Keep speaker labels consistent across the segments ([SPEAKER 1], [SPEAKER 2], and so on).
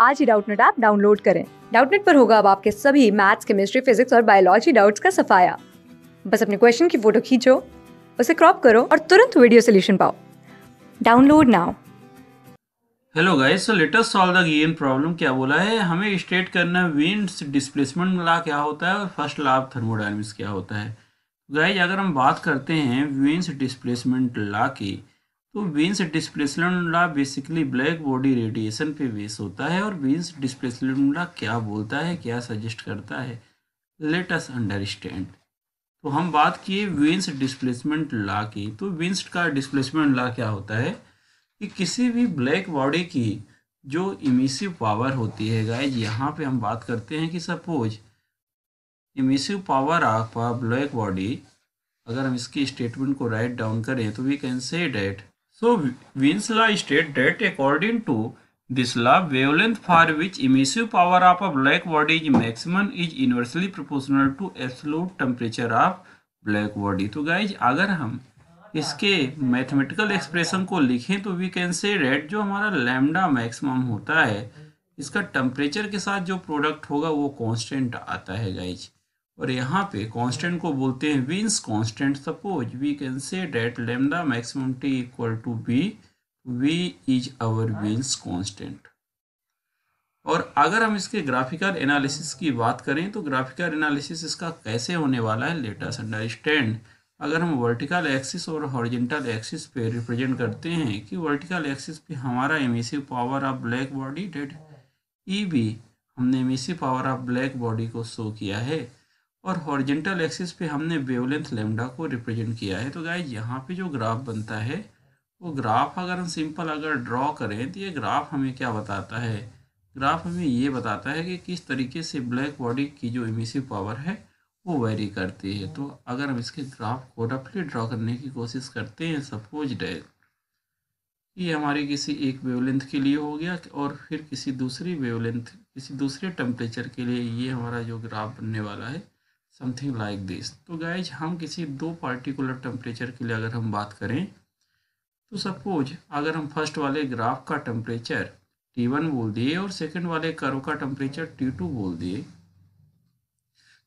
[SPEAKER 1] आज ही Doubtnut app download करें डाउटनेट पर होगा अब आपके सभी मैथ्स केमिस्ट्री फिजिक्स और बायोलॉजी डाउट्स का सफाया बस अपने क्वेश्चन की फोटो खींचो उसे क्रॉप करो और तुरंत वीडियो सोल्यूशन पाओ download now hello guys so let us solve the given problem क्या बोला है हमें स्टेट करना है विंड्स डिस्प्लेसमेंट लॉ क्या होता है और फर्स्ट लॉ ऑफ थर्मोडायनेमिक्स क्या होता है गाइस अगर हम बात करते हैं विंड्स डिस्प्लेसमेंट लॉ की तो Wien's displacement law basically black body radiation पे बेस होता है और वेन्स डिस्प्लेसमेंट लॉ क्या बोलता है क्या सजेस्ट करता है लेट अस अंडरस्टैंड तो हम बात किए वेन्स डिस्प्लेसमेंट ला की तो विंस का डिस्प्लेसमेंट ला क्या होता है कि किसी भी ब्लैक बॉडी की जो इमिसिव पावर होती है गाइज यहाँ पे हम बात करते हैं कि suppose emissive power a black body अगर हम इसकी स्टेटमेंट को राइट डाउन करें तो we can say that So Wien's law states that according to this law, wavelength for which emissive power of a black body is maximum is inversely proportional to absolute temperature of black body. तो guys अगर हम इसके mathematical expression को लिखें तो we can से red जो हमारा लैम्डा मैक्सिमम होता है इसका टेम्परेचर के साथ जो प्रोडक्ट होगा वो कांस्टेंट आता है गाइज और यहाँ पे कांस्टेंट को बोलते हैं Wien's constant suppose we can say that lambda maximum T equal to b b is our Wien's constant और अगर हम इसके ग्राफिकल एनालिसिस की बात करें तो ग्राफिकल एनालिसिस इसका कैसे होने वाला है लेटस अंडरस्टैंड अगर हम वर्टिकल एक्सिस और हॉरिजेंटल एक्सिस पे रिप्रेजेंट करते हैं कि वर्टिकल एक्सिस पे हमारा emissive power of black body that E B हमने emissive power of black body को शो किया है और हॉरिजेंटल एक्सिस पे हमने वेवलेंथ लेमडा को रिप्रेजेंट किया है तो गाय यहाँ पे जो ग्राफ बनता है वो ग्राफ अगर हम सिंपल अगर ड्रॉ करें तो ये ग्राफ हमें क्या बताता है ग्राफ हमें ये बताता है कि किस तरीके से ब्लैक बॉडी की जो इमिसिव पावर है वो वेरी करती है तो अगर हम इसके ग्राफ को रफली ड्रॉ करने की कोशिश करते हैं सपोज डे ये हमारी किसी एक वेवलेंथ के लिए हो गया और फिर किसी दूसरी वेवलेंथ किसी दूसरे टेम्परेचर के लिए ये हमारा जो ग्राफ बनने वाला है समथिंग लाइक दिस तो गाइज हम किसी दो पार्टिकुलर टेम्परेचर के लिए अगर हम बात करें तो सपोज अगर हम फर्स्ट वाले ग्राफ का टेम्परेचर टी वन बोल दिए और सेकेंड वाले कर्व का टेम्परेचर टी टू बोल दिए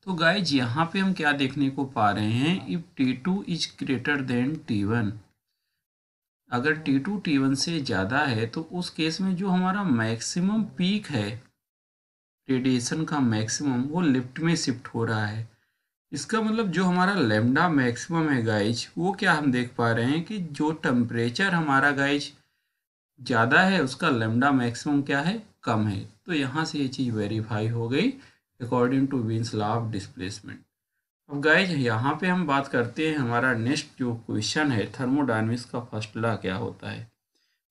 [SPEAKER 1] तो गाइज यहाँ पे हम क्या देखने को पा रहे हैं if T two is greater than T one अगर टी टू टी वन से ज़्यादा है तो उस केस में जो हमारा मैक्सिमम पीक है रेडिएशन का मैक्सिमम वो लिफ्ट में शिफ्ट हो रहा है इसका मतलब जो हमारा लेमडा मैक्सिमम है गाइज वो क्या हम देख पा रहे हैं कि जो टेम्परेचर हमारा गाइज ज़्यादा है उसका लेमडा मैक्सिमम क्या है कम है तो यहाँ से ये चीज़ वेरीफाई हो गई according to Wien's law of displacement अब गाइज यहाँ पे हम बात करते हैं हमारा नेक्स्ट जो क्वेश्चन है थर्मोडाइनमिक्स का फर्स्ट लॉ क्या होता है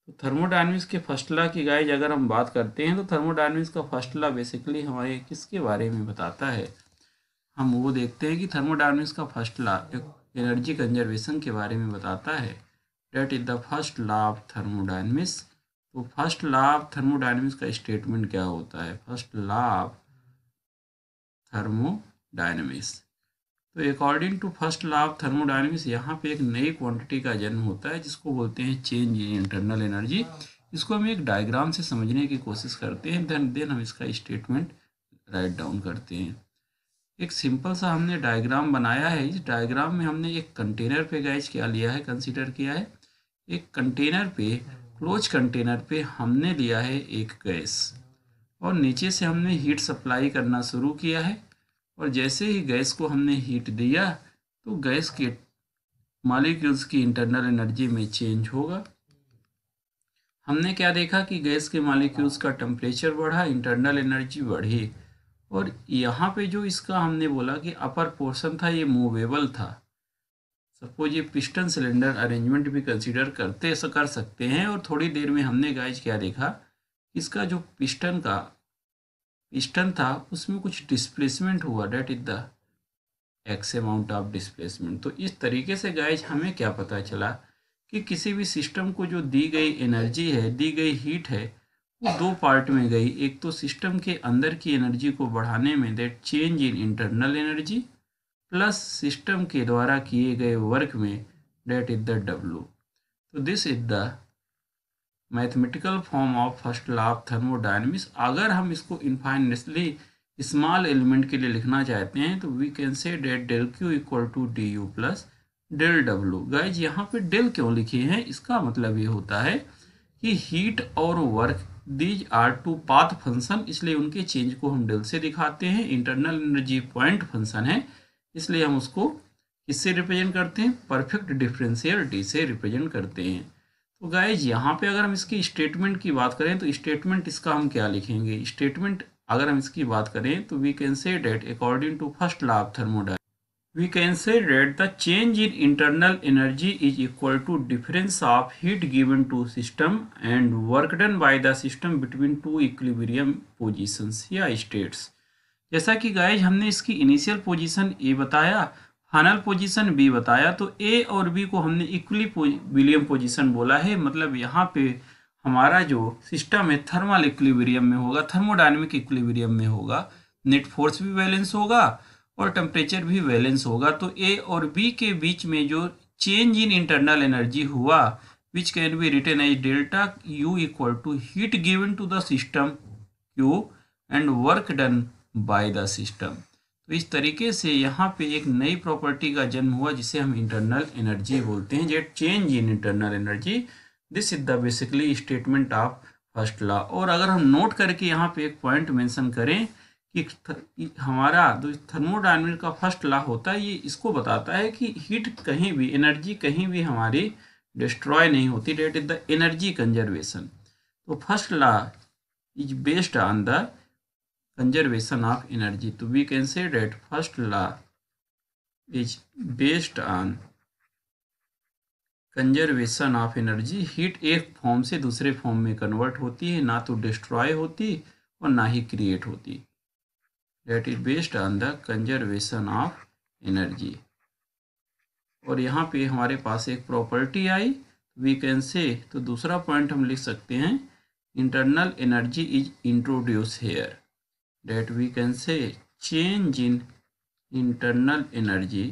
[SPEAKER 1] तो थर्मोडाइनमिक्स के फर्स्ट लॉ की गाइज अगर हम बात करते हैं तो थर्मोडाइनमिक्स का फर्स्ट लॉ बेसिकली हमारे किसके बारे में बताता है हम वो देखते हैं कि थर्मोडायनेमिक्स का फर्स्ट लॉ एनर्जी कंजर्वेशन के बारे में बताता है that is the first law of thermodynamics तो फर्स्ट लॉ ऑफ थर्मोडायनेमिक्स का स्टेटमेंट क्या होता है फर्स्ट लॉ ऑफ थर्मोडायनेमिक्स तो according to first law of thermodynamics यहाँ पे एक नई क्वांटिटी का जन्म होता है जिसको बोलते हैं चेंज इन इंटरनल एनर्जी इसको हम एक डायग्राम से समझने की कोशिश करते हैं देन देन हम इसका स्टेटमेंट राइट डाउन करते हैं एक सिंपल सा हमने डायग्राम बनाया है इस डायग्राम में हमने एक कंटेनर पे गैज क्या लिया है कंसीडर किया है एक कंटेनर पे क्लोज कंटेनर पे हमने लिया है एक गैस और नीचे से हमने हीट सप्लाई करना शुरू किया है और जैसे ही गैस को हमने हीट दिया तो गैस के मालिक्यूल्स की इंटरनल एनर्जी में चेंज होगा हमने क्या देखा कि गैस के मालिक्यूल्स का टेम्परेचर बढ़ा इंटरनल एनर्जी बढ़ी और यहाँ पे जो इसका हमने बोला कि अपर पोर्शन था ये मूवेबल था सपोज ये पिस्टन सिलेंडर अरेंजमेंट भी कंसीडर करते कर सकते हैं और थोड़ी देर में हमने गाइज क्या देखा इसका जो पिस्टन का पिस्टन था उसमें कुछ डिस्प्लेसमेंट हुआ that is the x amount of displacement तो इस तरीके से गाइज हमें क्या पता चला कि किसी भी सिस्टम को जो दी गई एनर्जी है दी गई हीट है वो दो पार्ट में गई एक तो सिस्टम के अंदर की एनर्जी को बढ़ाने में that change in internal energy plus system के द्वारा किए गए वर्क में डेट इज द डब्लू तो this is the mathematical form of first law of thermodynamics अगर हम इसको इनफाइनसली स्मॉल एलिमेंट के लिए लिखना चाहते हैं तो we can say that del Q equal to D U plus del W guys यहाँ पे डेल क्यों लिखे हैं इसका मतलब ये होता है कि हीट और work these are two path function इसलिए उनके चेंज को हम डेल से दिखाते हैं इंटरनल एनर्जी पॉइंट फंक्शन है इसलिए हम उसको किससे रिप्रेजेंट करते हैं परफेक्ट डिफ्रेंशियल डी से रिप्रेजेंट करते हैं तो गाइज यहाँ पे अगर हम इसकी स्टेटमेंट की बात करें तो स्टेटमेंट इसका हम क्या लिखेंगे स्टेटमेंट अगर हम इसकी बात करें तो we can say that according to first law of thermodynamics we can say that the change in internal energy is equal to difference of heat given to system and work done by the system between two equilibrium positions या states जैसा कि guys हमने इसकी initial position A बताया final position B बताया तो ए और B को हमने इक्वली विलियम पोजीशन बोला है मतलब यहाँ पे हमारा जो सिस्टम है थर्मल इक्विलिब्रियम में होगा थर्मोडाइनमिक इक्विलिब्रियम में होगा नेट फोर्स भी बैलेंस होगा और टेम्परेचर भी बैलेंस होगा तो ए और बी के बीच में जो चेंज इन इंटरनल एनर्जी हुआ which can be written as delta U equal to heat given to the system Q and work done by the system तो इस तरीके से यहाँ पे एक नई प्रॉपर्टी का जन्म हुआ जिसे हम इंटरनल एनर्जी बोलते हैं that change in internal energy this is the basically statement of first law और अगर हम नोट करके यहाँ पे एक पॉइंट मेंशन करें कि हमारा जो थर्मोडाइनमिक का फर्स्ट लॉ होता है ये इसको बताता है कि हीट कहीं भी एनर्जी कहीं भी हमारी डिस्ट्रॉय नहीं होती that is the energy conservation तो first law is based on the conservation of energy तो we can say that first law is based on conservation of energy heat एक फॉर्म से दूसरे फॉर्म में कन्वर्ट होती है ना तो डिस्ट्रॉय होती और ना ही क्रिएट होती that is based on the conservation of energy और यहाँ पे हमारे पास एक प्रॉपर्टी आई वी कैन से तो दूसरा पॉइंट हम लिख सकते हैं internal energy is introduce here that we can say change in internal energy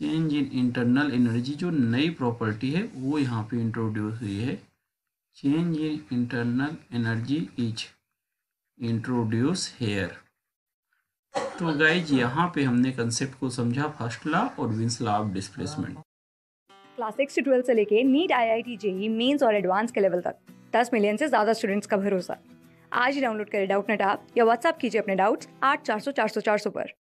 [SPEAKER 1] change in internal energy जो नई प्रॉपर्टी है वो यहाँ पे इंट्रोड्यूस हुई है change in internal energy is introduce here तो गाइज यहाँ पे हमने कंसेप्ट को समझा फर्स्ट लॉ और Wien's law of displacement class six से ट्वेल्थ से लेके NEET I I T JEE mains और एडवांस के लेवल तक दस मिलियन से ज्यादा स्टूडेंट्स का भरोसा आज ही डाउनलोड करें डाउट नेट आप या व्हाट्सअप कीजिए अपने डाउट्स आठ चार सौ चार सौ चार सौ पर